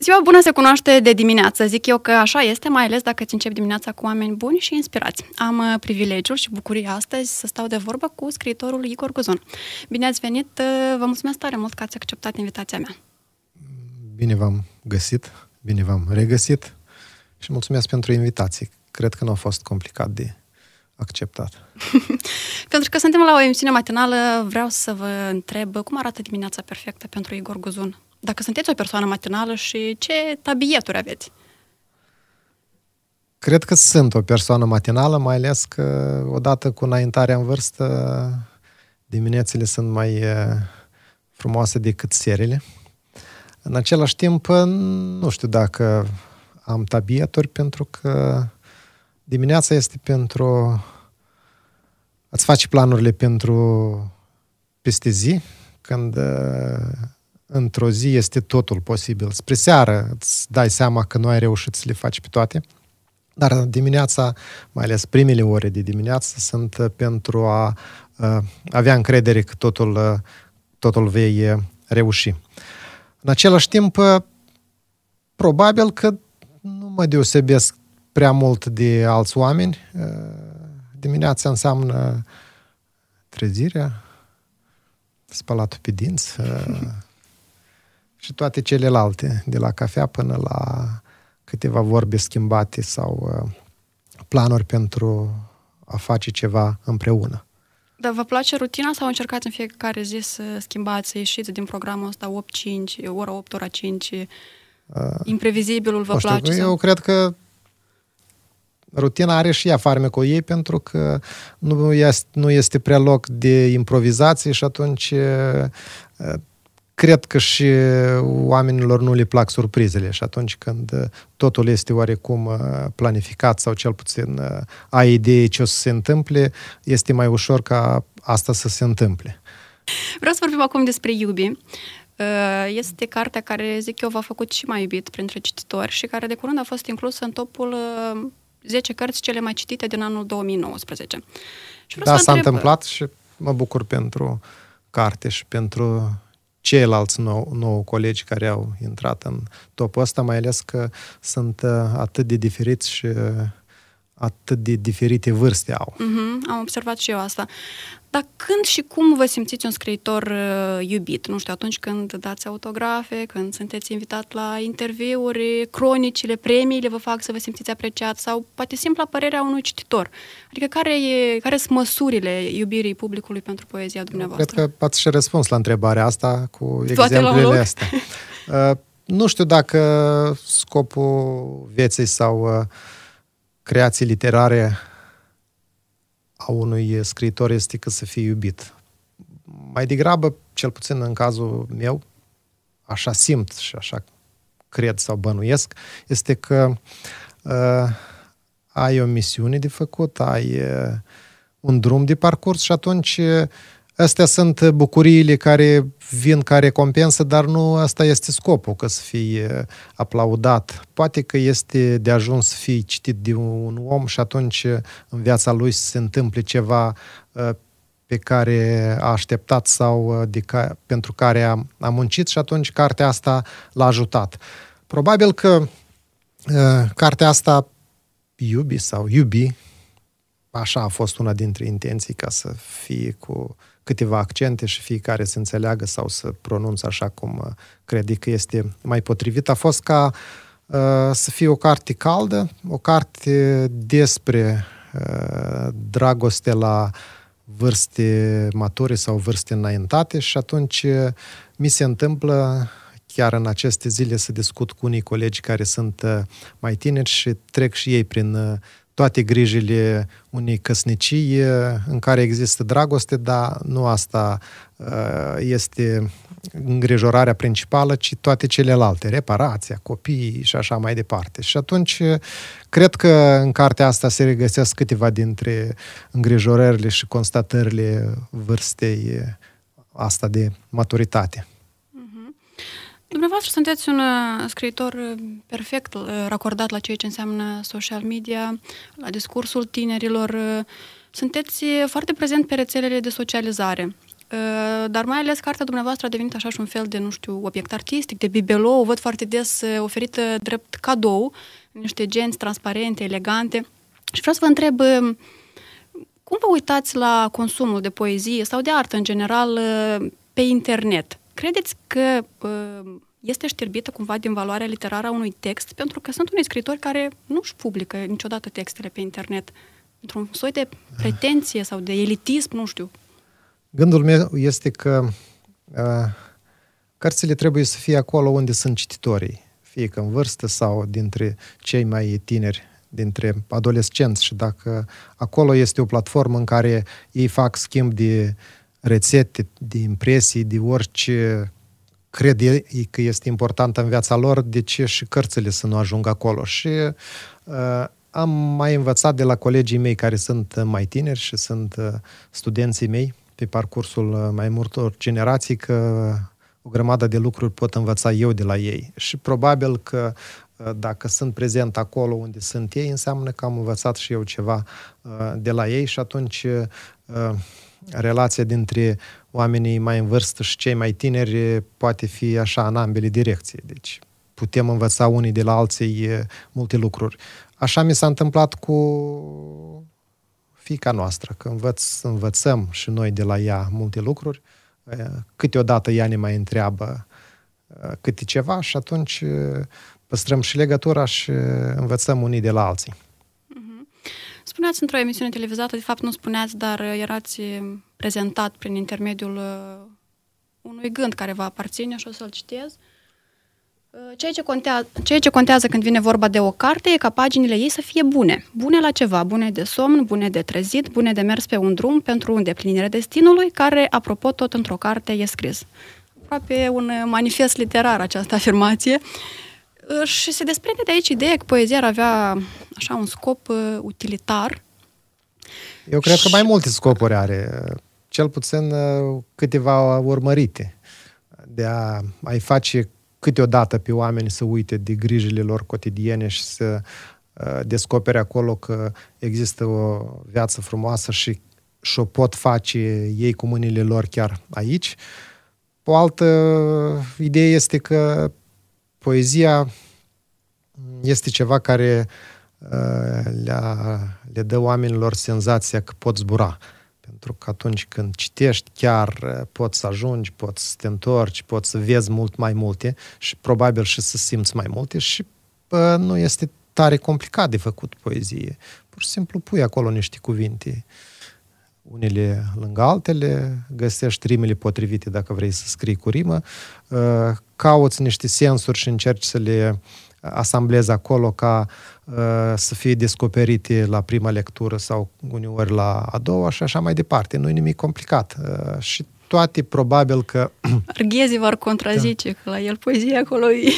Ziua bună se cunoaște de dimineață. Zic eu că așa este, mai ales dacă îți începi dimineața cu oameni buni și inspirați. Am uh, privilegiul și bucuria astăzi să stau de vorbă cu scriitorul Igor Guzon. Bine ați venit! Uh, vă mulțumesc tare mult că ați acceptat invitația mea. Bine v-am găsit, bine v-am regăsit și mulțumesc pentru invitație. Cred că nu a fost complicat de acceptat. pentru că suntem la o emisiune matinală, vreau să vă întreb cum arată dimineața perfectă pentru Igor Guzun? Dacă sunteți o persoană matinală și ce tabieturi aveți? Cred că sunt o persoană matinală, mai ales că odată cu înaintarea în vârstă, diminețile sunt mai eh, frumoase decât serile. În același timp, nu știu dacă am tabieturi, pentru că dimineața este pentru a-ți face planurile pentru peste zi, când uh, într-o zi este totul posibil. Spre seară îți dai seama că nu ai reușit să le faci pe toate, dar dimineața, mai ales primele ore de dimineață, sunt uh, pentru a, a uh, avea încredere că totul, totul vei reuși. În același timp, probabil că nu mă deosebesc prea mult de alți oameni. Uh, dimineața înseamnă trezirea, spălatul pe dinți uh, și toate celelalte, de la cafea până la câteva vorbe schimbate sau uh, planuri pentru a face ceva împreună. Dar vă place rutina sau încercați în fiecare zi să schimbați, să ieșiți din programul ăsta 8-5, ora 8, ora 5? Imprevizibilul vă știu, place? Eu sau? cred că rutina are și ea farmecul ei pentru că nu este, nu este prea loc de improvizație și atunci cred că și oamenilor nu le plac surprizele și atunci când totul este oarecum planificat sau cel puțin ai idee ce o să se întâmple, este mai ușor ca asta să se întâmple. Vreau să vorbim acum despre Iubi. Este cartea care, zic eu, v-a făcut și mai iubit printre cititori și care de curând a fost inclusă în topul 10 cărți cele mai citite din anul 2019. Și da, s-a întreb... întâmplat și mă bucur pentru carte și pentru ceilalți nou, nou colegi care au intrat în topul ăsta, mai ales că sunt uh, atât de diferiți și uh, atât de diferite vârste au. Mm-hmm, am observat și eu asta. Dar când și cum vă simțiți un scriitor uh, iubit? Nu știu, atunci când dați autografe, când sunteți invitat la interviuri, cronicile, premiile vă fac să vă simțiți apreciat sau poate simpla părerea unui cititor. Adică care, e, care sunt măsurile iubirii publicului pentru poezia dumneavoastră? Cred că ați și răspuns la întrebarea asta cu exemplele astea. Uh, nu știu dacă scopul vieții sau uh, creație literare a unui scriitor este că să fie iubit. Mai degrabă, cel puțin în cazul meu, așa simt și așa cred sau bănuiesc, este că uh, ai o misiune de făcut, ai uh, un drum de parcurs și atunci Astea sunt bucuriile care vin ca recompensă, dar nu asta este scopul, că să fii aplaudat. Poate că este de ajuns să fii citit de un om și atunci în viața lui să se întâmple ceva uh, pe care a așteptat sau uh, de ca, pentru care a, a muncit și atunci cartea asta l-a ajutat. Probabil că uh, cartea asta iubi sau iubi, așa a fost una dintre intenții ca să fie cu câteva accente și fiecare să înțeleagă sau să pronunță așa cum uh, crede că este mai potrivit. A fost ca uh, să fie o carte caldă, o carte despre uh, dragoste la vârste mature sau vârste înaintate și atunci uh, mi se întâmplă chiar în aceste zile să discut cu unii colegi care sunt uh, mai tineri și trec și ei prin toate grijile unei căsnicii în care există dragoste, dar nu asta uh, este îngrijorarea principală, ci toate celelalte, reparația, copiii și așa mai departe. Și atunci, cred că în cartea asta se regăsesc câteva dintre îngrijorările și constatările vârstei uh, asta de maturitate. Dumneavoastră sunteți un uh, scriitor uh, perfect uh, racordat la ceea ce înseamnă social media, la discursul tinerilor. Sunteți foarte prezent pe rețelele de socializare. Dar mai ales cartea dumneavoastră a devenit așa și un fel de, nu știu, obiect artistic, de bibelou, o văd foarte des oferită drept cadou, niște genți transparente, elegante. Și vreau să vă întreb, cum vă uitați la consumul de poezie sau de artă în general pe internet? Credeți că uh, este șterbită cumva din valoarea literară a unui text? Pentru că sunt unii scritori care nu își publică niciodată textele pe internet într-un soi de pretenție sau de elitism, nu știu. Gândul meu este că uh, cărțile trebuie să fie acolo unde sunt cititorii, fie că în vârstă sau dintre cei mai tineri, dintre adolescenți și dacă acolo este o platformă în care ei fac schimb de uh, rețete, de impresii, de orice cred ei că este important în viața lor, de ce și cărțile să nu ajungă acolo. Și uh, am mai învățat de la colegii mei care sunt mai tineri și sunt uh, studenții mei pe parcursul uh, mai multor generații că o grămadă de lucruri pot învăța eu de la ei. Și probabil că uh, dacă sunt prezent acolo unde sunt ei, înseamnă că am învățat și eu ceva uh, de la ei și atunci relația dintre oamenii mai în vârstă și cei mai tineri poate fi așa în ambele direcții. Deci putem învăța unii de la alții multe lucruri. Așa mi s-a întâmplat cu fica noastră, că învăț, învățăm și noi de la ea multe lucruri. Câteodată ea ne mai întreabă câte ceva și atunci păstrăm și legătura și învățăm unii de la alții. Spuneați într-o emisiune televizată, de fapt nu spuneați, dar uh, erați uh, prezentat prin intermediul uh, unui gând care vă aparține și o să-l citez. Ceea ce, contează, ceea ce contează când vine vorba de o carte e ca paginile ei să fie bune. Bune la ceva, bune de somn, bune de trezit, bune de mers pe un drum pentru îndeplinirea destinului, care, apropo, tot într-o carte e scris. Aproape un manifest literar această afirmație. Uh, și se desprinde de aici ideea că poezia ar avea așa un scop uh, utilitar. Eu cred și... că mai multe scopuri are, uh, cel puțin uh, câteva urmărite, de a, mai face câteodată pe oameni să uite de grijile lor cotidiene și să uh, descopere acolo că există o viață frumoasă și și-o pot face ei cu mâinile lor chiar aici. O altă uh, idee este că poezia este ceva care uh, le le dă oamenilor senzația că pot zbura. Pentru că atunci când citești, chiar uh, poți să ajungi, poți să te întorci, poți să vezi mult mai multe și probabil și să simți mai multe și bă, nu este tare complicat de făcut poezie. Pur și simplu pui acolo niște cuvinte. Uh, unele lângă altele, găsești rimele potrivite dacă vrei să scrii cu rimă, uh, cauți niște sensuri și încerci să le asamblezi acolo ca uh, să fie descoperite la prima lectură sau uneori la a doua și așa mai departe. Nu e nimic complicat. Uh, și toate probabil că... Arghezi vor contrazice da. că la el poezia acolo e...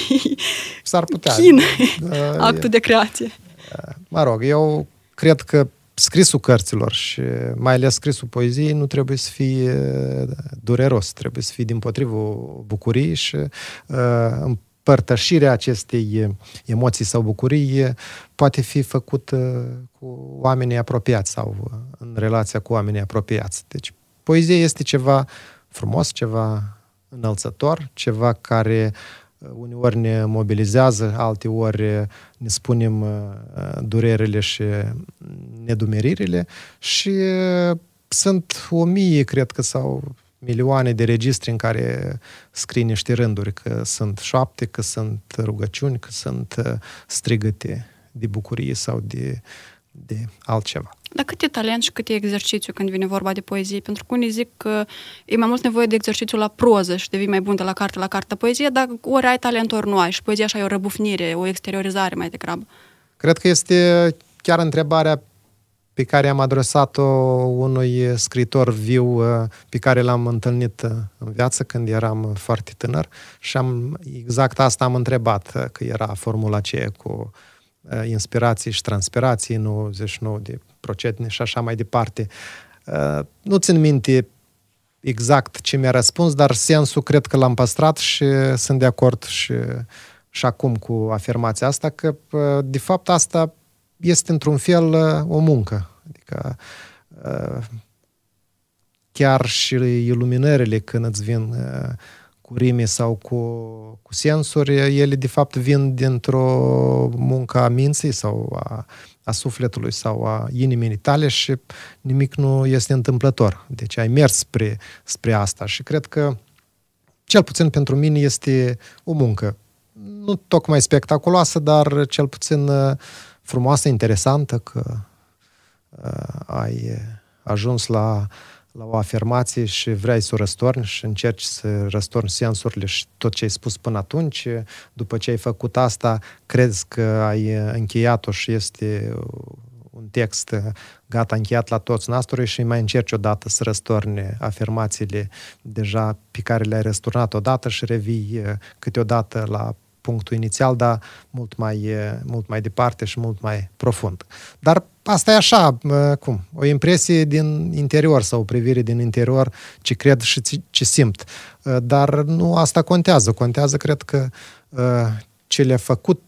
S-ar putea. Chin, da, actul e... de creație. Mă rog, eu cred că scrisul cărților și mai ales scrisul poeziei nu trebuie să fie da, dureros, trebuie să fie din potrivă bucurii și uh, împărtășirea acestei emoții sau bucurii poate fi făcută cu oamenii apropiați sau uh, în relația cu oamenii apropiați. Deci poezia este ceva frumos, ceva înălțător, ceva care Uh, uneori ne mobilizează, alteori uh, ne spunem uh, durerile și nedumeririle și sunt o mie, cred că, sau milioane de registri în care scrii niște rânduri, că sunt șapte, că sunt rugăciuni, că sunt strigăte de bucurie sau de de altceva. Dar cât e talent și cât e exercițiu când vine vorba de poezie? Pentru că unii zic că e mai mult nevoie de exercițiu la proză și devii mai bun de la carte la carte poezie, dar ori ai talent, ori nu ai. Și poezia așa e o răbufnire, o exteriorizare mai degrabă. Cred că este chiar întrebarea pe care am adresat-o unui scritor viu uh, pe care l-am întâlnit uh, în viață când eram uh, foarte tânăr și am, exact asta am întrebat, că era formula aceea cu uh, Eh, inspirații și transpirații, 99 de procedne și așa mai departe. Eh, nu țin minte exact ce mi-a răspuns, dar sensul cred că l-am păstrat și sunt de acord și, și acum cu afirmația asta că, eh, de fapt, asta este într-un fel o muncă. Adică chiar și iluminările când îți vin uh, cu rime sau cu, cu sensuri, ele de fapt vin dintr-o muncă a minții sau a, a sufletului sau a inimii tale și nimic nu este întâmplător. Deci ai mers spre, spre asta și cred că cel puțin pentru mine este o muncă. Nu tocmai spectaculoasă, dar cel puțin uh, frumoasă, interesantă că uh, ai ajuns la uh, la o afirmație și vrei să o răstorni și încerci să răstorni sensurile și tot ce ai spus până atunci, după ce ai făcut asta, crezi că ai încheiat-o și este uh, un text uh, gata, încheiat la toți nasturi și mai încerci odată să răstorni afirmațiile deja pe care le-ai răsturnat odată și revii uh, câteodată la punctul inițial, dar mult mai, mult mai departe și mult mai profund. Dar asta e așa, cum, o impresie din interior sau o privire din interior, ce cred și ce simt. Uh, dar nu asta contează. Contează, cred că, uh, ce le-a făcut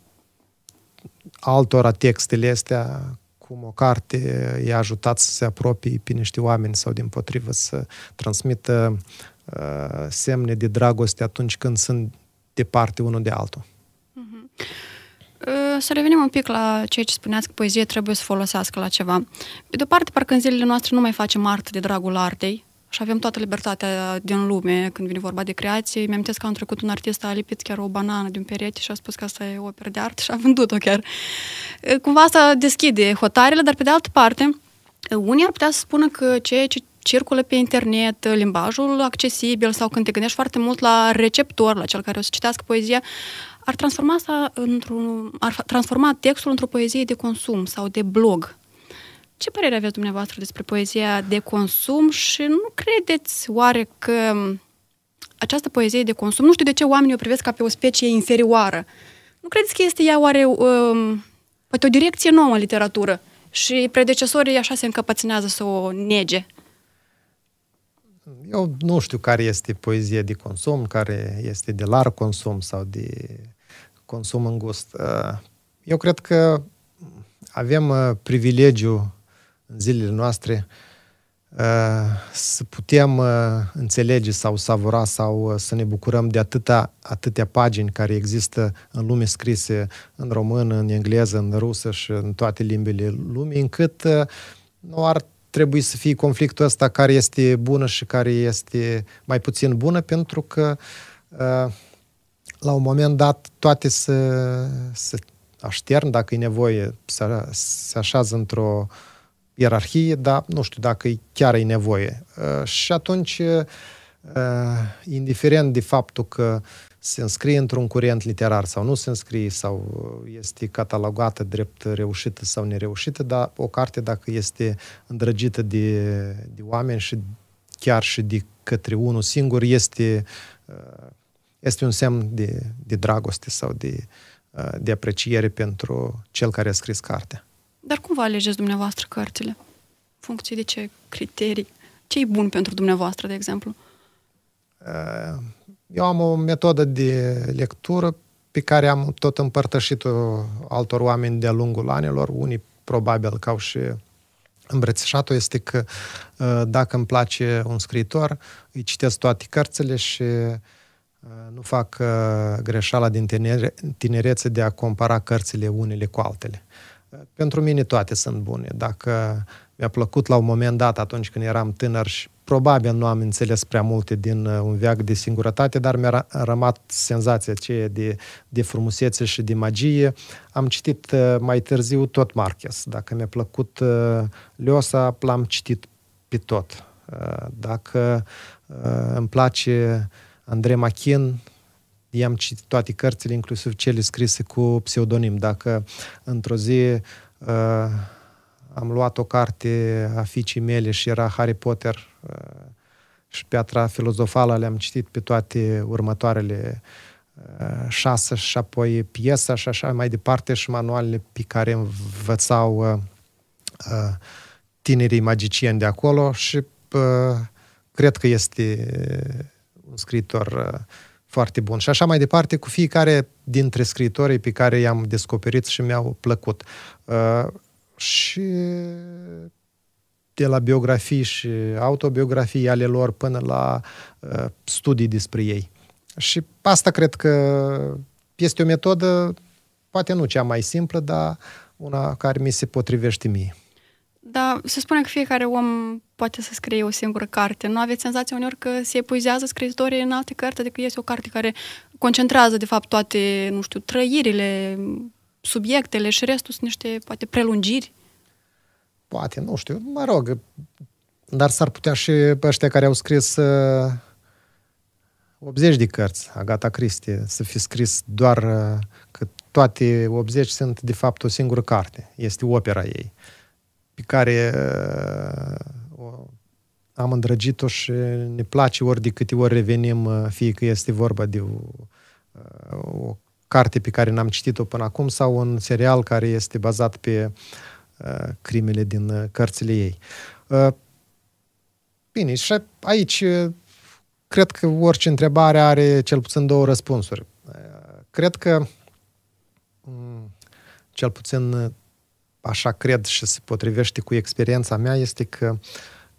altora textele astea, cum o carte i-a ajutat să se apropie pe niște oameni sau din potrivă să transmită uh, semne de dragoste atunci când sunt departe unul de altul. Ă, să revenim un pic la ceea ce spuneați că poezie trebuie să folosească la ceva. Pe de o parte, parcă în zilele noastre nu mai facem artă de dragul artei și avem toată libertatea din lume când vine vorba de creație. Mi-am că am trecut un artist a lipit chiar o banană din perete și a spus că asta e o operă de artă și a vândut-o chiar. Ă, cumva asta deschide hotarele, dar pe de altă parte, unii ar putea să spună că ceea ce circulă pe internet, limbajul accesibil sau când te gândești foarte mult la receptor, la cel care o să citească poezia, ar transforma, asta într-un, ar transforma textul într-o poezie de consum sau de blog. Ce părere aveți dumneavoastră despre poezia de consum și nu credeți oare că această poezie de consum, nu știu de ce oamenii o privesc ca pe o specie inferioară, nu credeți că este ea oare um, poate o direcție nouă în literatură și predecesorii așa se încăpățânează să o nege? Eu nu știu care este poezie de consum, care este de larg consum sau de consum gust. Uh, eu cred că avem uh, privilegiu în zilele noastre uh, să putem înțelege sau savura sau să ne bucurăm de atâta, atâtea pagini care există în lume scrise în română, în engleză, în rusă și în toate limbile lumii, încât nu ar trebui să fie conflictul ăsta care este bună și care este mai puțin bună, pentru că uh, la un moment dat toate să, să aștern, dacă e nevoie, să se așează într-o ierarhie, dar nu știu dacă chiar e nevoie. Uh, și atunci, uh, uh, indiferent de faptul că se înscrie într-un curent literar sau nu se înscrie, sau este catalogată drept reușită sau nereușită, dar o carte, dacă este îndrăgită de, de oameni și chiar și de către unul singur, este este un semn de, de dragoste sau de, uh, de apreciere pentru cel care a scris cartea. Dar cum vă alegeți dumneavoastră cărțile? Funcție de ce criterii? Ce e bun pentru dumneavoastră, de exemplu? Uh, eu am o metodă de lectură pe care am tot împărtășit-o altor oameni de-a lungul anilor. Unii probabil că au și îmbrățișat-o este că uh, dacă îmi place un scriitor, îi citesc toate cărțile și uh, nu fac uh, greșeala din tinerețe de a compara cărțile unele cu altele. Uh, pentru mine toate sunt bune. Dacă mi-a plăcut la un moment dat atunci când eram tânăr și probabil nu am înțeles prea multe din uh, un veac de singurătate, dar mi-a rămat senzația aceea de, de frumusețe și de magie. Am citit mai târziu tot Marques. Dacă mi-a plăcut Leosa, l-am citit pe tot. Dacă îmi place Andrei Machin, i-am citit toate cărțile, inclusiv cele scrise cu pseudonim. Dacă într-o zi uh, am luat o carte a ficii mele și era Harry Potter uh, și Piatra Filozofală, le-am citit pe toate următoarele uh, șase și apoi piesa și așa mai departe și manualele pe care învățau uh, uh, tinerii magicieni de acolo și uh, cred că este un scriitor uh, foarte bun. Și așa mai departe, cu fiecare dintre scriitorii pe care i-am descoperit și mi-au plăcut. Uh, și de la biografii și autobiografii ale lor până la uh, studii despre ei. Și asta cred că este o metodă, poate nu cea mai simplă, dar una care mi se potrivește mie. Dar se spune că fiecare om poate să scrie o singură carte. Nu aveți senzația uneori că se epuizează scriitorii în alte cărți? Adică este o carte care concentrează, de fapt, toate, nu știu, trăirile, subiectele și restul sunt niște, poate, prelungiri? Poate, nu știu, mă rog, dar s-ar putea și pe ăștia care au scris uh, 80 de cărți, Agata Cristie, să fi scris doar uh, că toate 80 sunt, de fapt, o singură carte. Este opera ei pe care uh, o am îndrăgit-o și ne place ori de câte ori revenim, uh, fie că este vorba de o, uh, o carte pe care n-am citit-o până acum sau un serial care este bazat pe uh, crimele din uh, cărțile ei. Uh, bine, și aici cred că orice întrebare are cel puțin două răspunsuri. Cred că um, cel puțin așa cred și se potrivește cu experiența mea, este că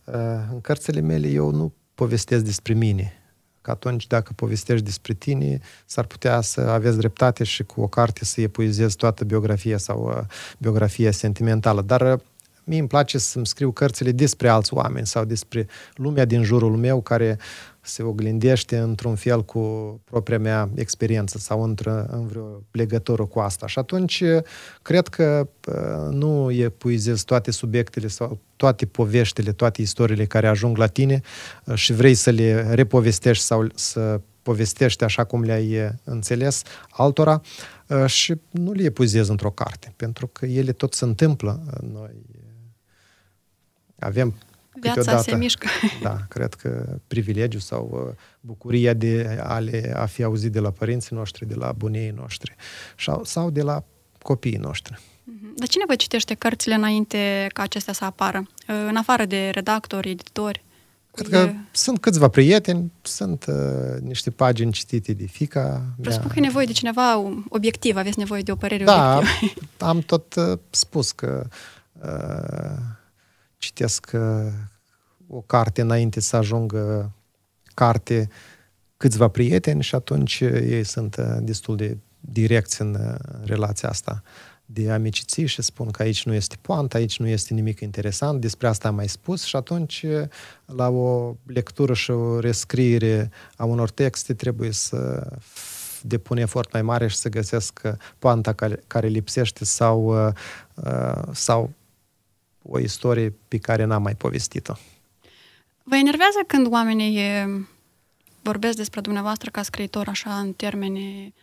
ă, în cărțile mele eu nu povestesc despre mine. Că atunci dacă povestești despre tine, s-ar putea să aveți dreptate și cu o carte să epuizezi toată biografia sau ă, biografia sentimentală. Dar ă, mie îmi place să-mi scriu cărțile despre alți oameni sau despre lumea din jurul meu care se oglindește într-un fel cu propria mea experiență sau într- în vreo legătură cu asta. Și atunci, uh, cred că uh, nu epuizez toate subiectele sau toate poveștile, toate istoriile care ajung la tine uh, și vrei să le repovestești sau să povestești așa cum le-ai înțeles altora și nu le epuizez într-o carte, pentru că ele tot se întâmplă. Noi avem Viața câteodată, se mișcă. Da, cred că privilegiu sau uh, bucuria de a, le, a fi auzit de la părinții noștri, de la bunii noștri sau, sau de la copiii noștri. Mhm. Dar cine vă citește cărțile înainte ca acestea să apară? Uh, în afară de redactori, editori? Cred că e... sunt câțiva prieteni, sunt uh, niște pagini citite de fica. Presupun că e nevoie de cineva obiectiv, aveți nevoie de o părere da, obiectivă. am tot uh, spus că uh, citesc uh, o carte înainte să ajungă carte câțiva prieteni și atunci ei sunt uh, destul de direcți în uh, relația asta de amiciții și spun că aici nu este poanta, aici nu este nimic interesant, despre asta am mai spus și atunci uh, la o lectură și o rescriere a unor texte trebuie să depun efort mai mare și să găsesc poanta care, care lipsește sau, sau o istorie pe care n-am mai povestit-o. Vă enervează când oamenii vorbesc despre dumneavoastră ca scriitor așa în termeni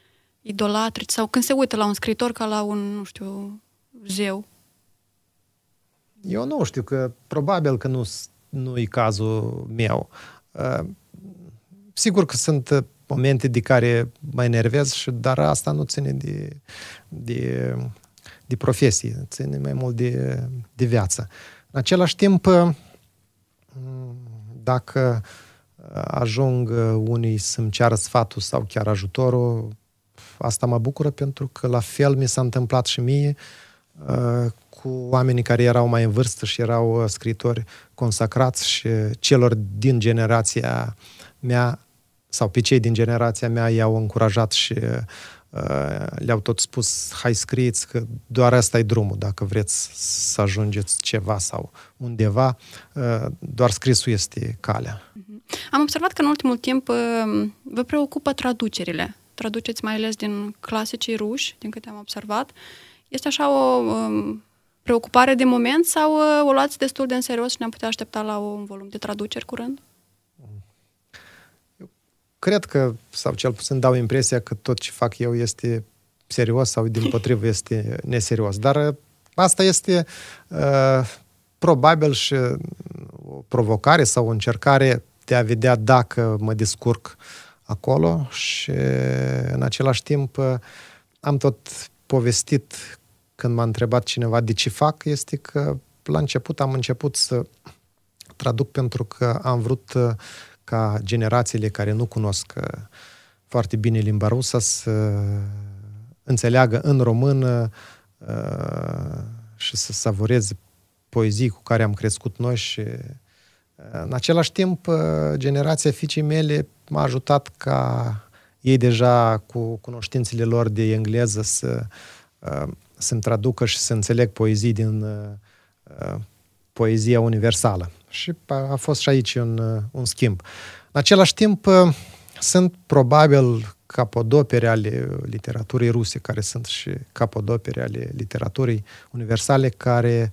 idolatrici sau când se uită la un scriitor ca la un, nu știu, zeu? Eu nu știu, că probabil că nu, nu e cazul meu. Ă, sigur că sunt momente de care mă enervez, și, dar asta nu ține de, de, de profesie, ține mai mult de, de viață. În același timp, dacă uh, ajung uh, unii să-mi ceară sfatul sau chiar ajutorul, asta mă bucură pentru că la fel mi s-a întâmplat și mie uh, cu oamenii care erau mai în vârstă și erau scritori consacrați și celor din generația mea sau pe cei din generația mea i-au încurajat și Uh, le-au tot spus, hai scrieți că doar asta e drumul, dacă vreți să ajungeți ceva sau undeva, uh, doar scrisul este calea. Mm-hmm. Am observat că în ultimul timp uh, vă preocupă traducerile. Traduceți mai ales din clasicii ruși, din câte am observat. Este așa o um, preocupare de moment sau o luați destul de în serios și ne-am putea aștepta la un volum de traduceri curând? cred că, sau cel puțin dau impresia că tot ce fac eu este serios sau din potrivă este neserios. Dar uh, asta este uh, probabil și uh, o provocare sau o încercare de a vedea dacă mă descurc acolo și în același timp uh, am tot povestit când m-a întrebat cineva de ce fac, este că la început am început să traduc pentru că am vrut ca generațiile care nu cunosc uh, foarte bine limba rusă să uh, înțeleagă în română uh, și să savoreze poezii cu care am crescut noi și în același timp generația fiicei mele m-a ajutat ca ei deja cu cunoștințele lor de engleză să să-mi traducă și să înțeleg poezii din poezia universală. Și a fost și aici un, uh, un schimb. În același timp, uh, sunt probabil capodopere ale literaturii ruse, care sunt și capodopere ale literaturii universale, care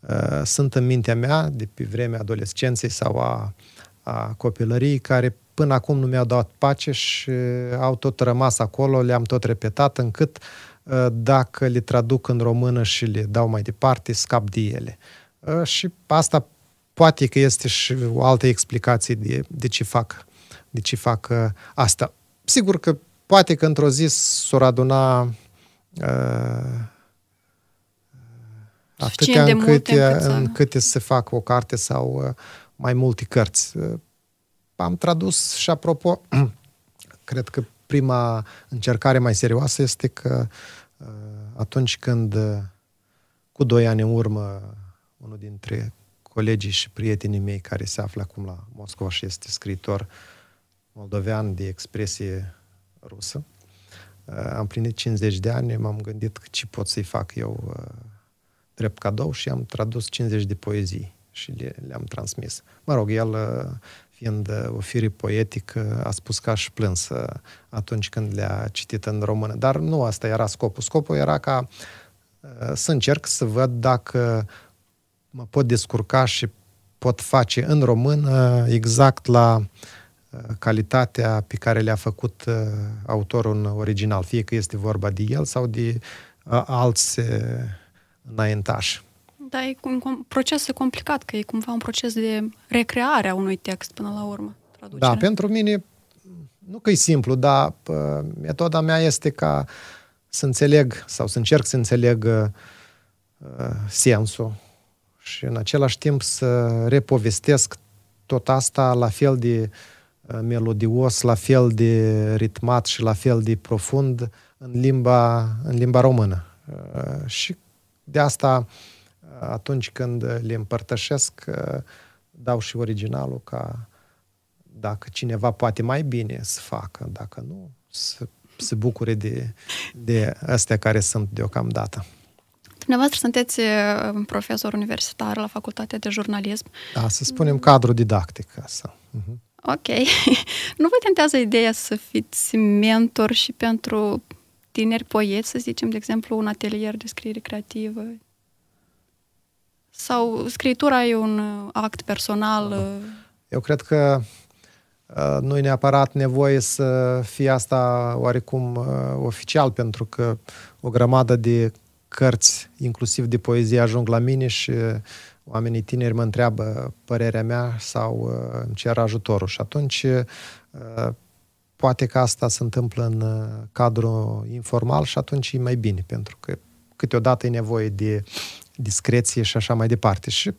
uh, sunt în mintea mea de pe vremea adolescenței sau a, a copilăriei, care până acum nu mi-au dat pace și au tot rămas acolo, le-am tot repetat, încât uh, dacă le traduc în română și le dau mai departe, scap de ele. Uh, și asta Poate că este și o altă explicație de, de ce fac, de ce fac uh, asta. Sigur că poate că într-o zi s o aduna uh, uh atâtea încât, câte uh, încât, încât să fac o carte sau uh, mai multe cărți. Uh, am tradus și apropo, cred că prima încercare mai serioasă este că uh, atunci când cu doi ani în urmă unul dintre colegii și prietenii mei care se află acum la Moscova și este scriitor moldovean de expresie rusă. Uh, am plinit 50 de ani, m-am gândit ce pot să-i fac eu uh, drept cadou și am tradus 50 de poezii și le, le-am transmis. Mă rog, el, uh, fiind o fire poetică, a spus că aș plâns atunci când le-a citit în română. Dar nu asta era scopul. Scopul era ca să încerc să văd dacă uh, mă pot descurca și pot face în română exact la uh, calitatea pe care le-a făcut uh, autorul în original, fie că este vorba de el sau de uh, alți înaintași. Da, e un proces e complicat, că e cumva un proces de recreare a unui text până la urmă. Traducere. Da, pentru mine, nu că e simplu, dar pă, metoda mea este ca să înțeleg sau să încerc să înțeleg uh, sensul și în același timp să repovestesc tot asta la fel de uh, melodios, la fel de ritmat și la fel de profund în limba, în limba română. Uh, și de asta, uh, atunci când le împărtășesc, dau și originalul ca dacă cineva poate mai bine să facă, dacă nu, să se bucure de, de astea care sunt deocamdată. Dumneavoastră sunteți profesor universitar la Facultatea de Jurnalism. Da, să spunem cadru didactic. Asta. Uh-huh. Ok. nu vă tentează ideea să fiți mentor și pentru tineri poeți, să zicem, de exemplu, un atelier de scriere creativă? Sau scritura e un act personal? Da. Eu cred că nu e neapărat nevoie să fie asta oarecum oficial, pentru că o grămadă de cărți, inclusiv de poezie, ajung la mine și uh, oamenii tineri mă întreabă părerea mea sau uh, îmi cer ajutorul. Și atunci uh, poate că asta se întâmplă în cadrul informal și atunci e mai bine, pentru că câteodată e nevoie de discreție și așa mai departe. Și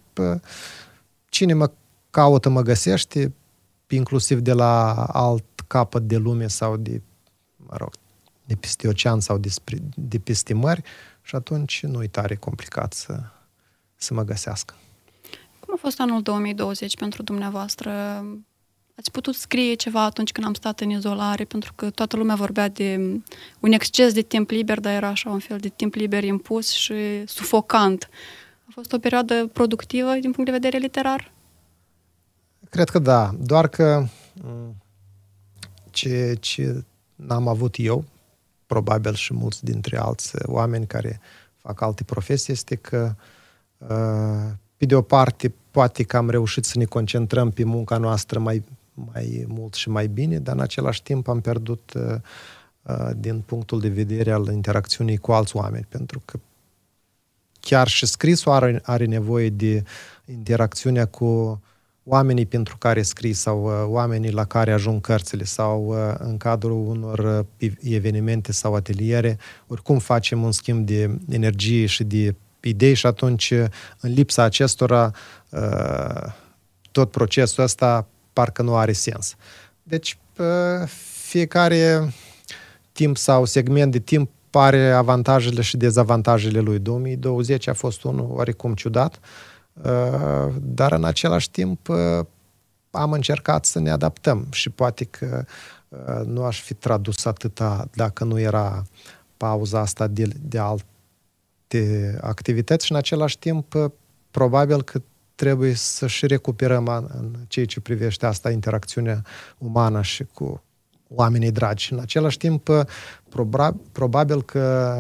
cine mă caută, mă găsește, inclusiv de la alt capăt de lume sau de, mă rog, de peste ocean sau de, de peste mări, și atunci nu e tare complicat să, să mă găsească. Cum a fost anul 2020 pentru dumneavoastră? Ați putut scrie ceva atunci când am stat în izolare? Pentru că toată lumea vorbea de un exces de timp liber, dar era așa un fel de timp liber impus și sufocant. A fost o perioadă productivă din punct de vedere literar? Cred că da, doar că mm, ce, ce n-am avut eu probabil și mulți dintre alți oameni care fac alte profesii, este că, uh, pe de o parte, poate că am reușit să ne concentrăm pe munca noastră mai, mai mult și mai bine, dar în același timp am pierdut uh, uh, din punctul de vedere al interacțiunii cu alți oameni, pentru că chiar și scrisul are, are nevoie de interacțiunea cu uh, oamenii pentru care scrii sau uh, oamenii la care ajung cărțile sau uh, în cadrul unor uh, evenimente sau ateliere, oricum facem un schimb de energie și de idei și atunci în lipsa acestora tot procesul ăsta parcă nu are sens. Deci fiecare timp sau segment de timp pare avantajele și dezavantajele lui. 2020 a fost unul oarecum ciudat. Uh, Uh, dar în același timp uh, am încercat să ne adaptăm și poate că uh, nu aș fi tradus atâta dacă nu era pauza asta de, de alte activități și în același timp probabil că trebuie să și recuperăm în ceea ce privește asta interacțiunea umană și cu oamenii dragi. În același timp, proba- probabil că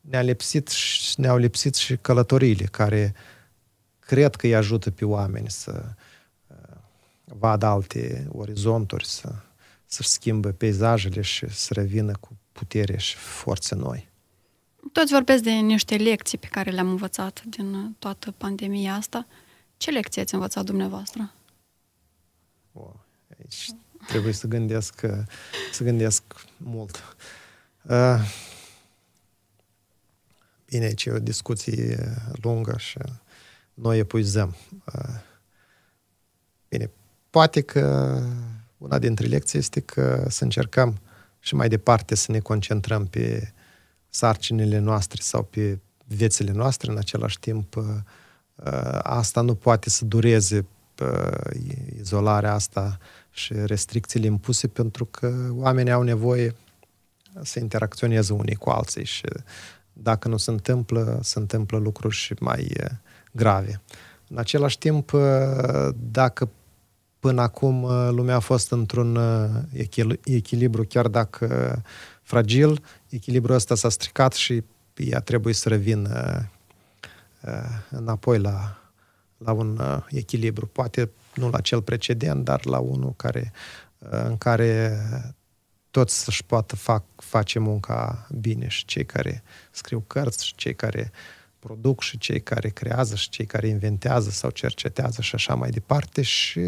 ne-a lipsit, ne-au lipsit și călătoriile care uh, cred că îi ajută pe oameni să uh, vadă alte orizonturi, să, să-și schimbă peisajele și să revină cu putere și forțe noi. Toți vorbesc de niște lecții pe care le-am învățat din uh, toată pandemia asta. Ce lecții ați învățat dumneavoastră? O, aici trebuie să gândesc, uh, să gândesc mult. Bine, aici e o discuție lungă și noi epuizăm. Eh, bine, poate că una dintre lecții este că să încercăm și mai departe să ne concentrăm pe sarcinile noastre sau pe viețile noastre în același timp. Eh, eh, asta nu poate să dureze izolarea asta și restricțiile impuse pentru că oamenii au nevoie să interacționeze unii cu alții și dacă nu se întâmplă, se întâmplă lucruri și mai uh, grave. În același timp, uh, dacă până acum uh, lumea a fost într-un uh, echilibru, chiar dacă fragil, echilibrul ăsta s-a stricat și ea trebuie să revină înapoi la, la un echilibru. Poate nu la cel precedent, dar la unul care, în care toți să-și poată fac, face munca bine și cei care scriu cărți și cei care uh, produc și cei care creează și cei care inventează sau cercetează și așa mai departe și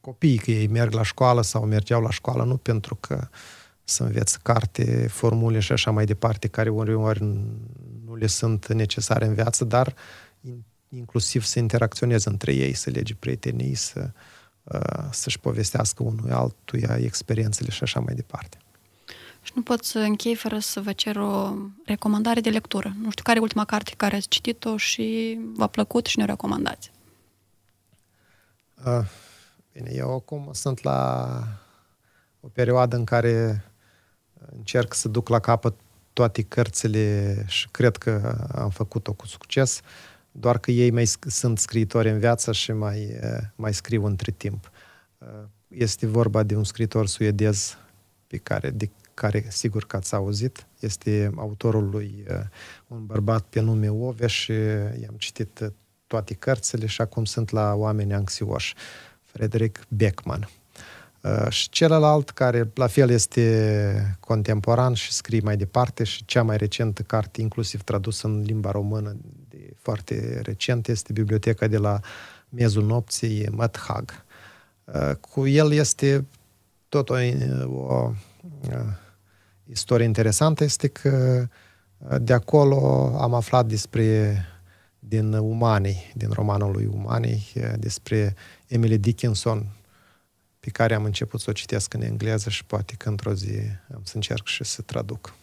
copiii, că ei merg la școală sau mergeau la școală nu pentru că să înveți carte, formule și așa mai departe, care uneori nu le sunt necesare în viață, dar inclusiv să interacționeze între ei, să lege prietenii, să, uh, să-și povestească unul altuia experiențele și așa mai departe. Și nu pot să închei fără să vă cer o recomandare de lectură. Nu știu care e ultima carte care ați citit-o și v-a plăcut și ne-o recomandați. Ah, bine, eu acum sunt la o perioadă în care încerc să duc la capăt toate cărțile și cred că am făcut-o cu succes, doar că ei mai sunt scriitori în viață și mai, eh, mai scriu între timp. Ah, este vorba de un scriitor suedez pe care, de care sigur că ați auzit, este autorul lui uh, un bărbat pe nume Ove și uh, i-am citit uh, toate cărțile și acum sunt la oameni anxioși, Frederick Beckman. Și celălalt, care la fel este contemporan și scrie mai departe și cea mai recentă carte, inclusiv tradusă în limba română, de foarte recent, este Biblioteca de la miezul nopții, Măthag. Cu el este tot o, o istorie interesantă este că uh, de acolo am aflat despre din Umanii, din romanul lui Umanii, uh, despre Emily Dickinson, pe care am început să o citesc în engleză și poate că într-o zi am să încerc și să traduc.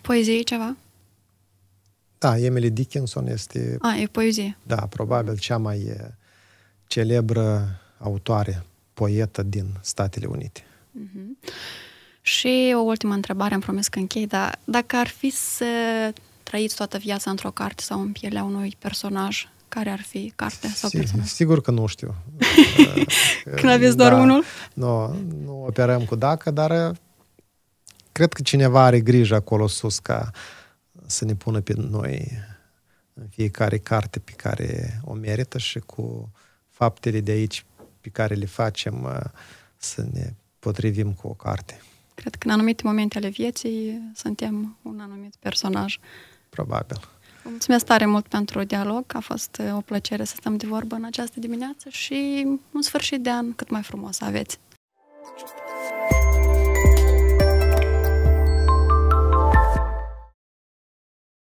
Poezie ceva? Da, Emily Dickinson este... A, e poezie. Da, probabil cea mai uh, celebră autoare, poetă din Statele Unite. Uh-huh. Și o ultimă întrebare, am promis că închei, dar dacă ar fi să trăiți toată viața într-o carte sau în pielea unui personaj, care ar fi carte, sau si, personaj? Sigur că nu știu. Uh, Când aveți doar da, unul? Nu, nu operăm cu dacă, dar uh, cred că cineva are grijă acolo sus ca să ne pună pe noi în fiecare carte pe care o merită și cu faptele de aici pe care le facem uh, să ne potrivim cu o carte. Cred că în anumite momente ale vieții suntem un anumit personaj. Probabil. mulțumesc tare mult pentru dialog. A fost uh, o plăcere să stăm de vorbă în această dimineață și un sfârșit de an cât mai frumos aveți. Thank you.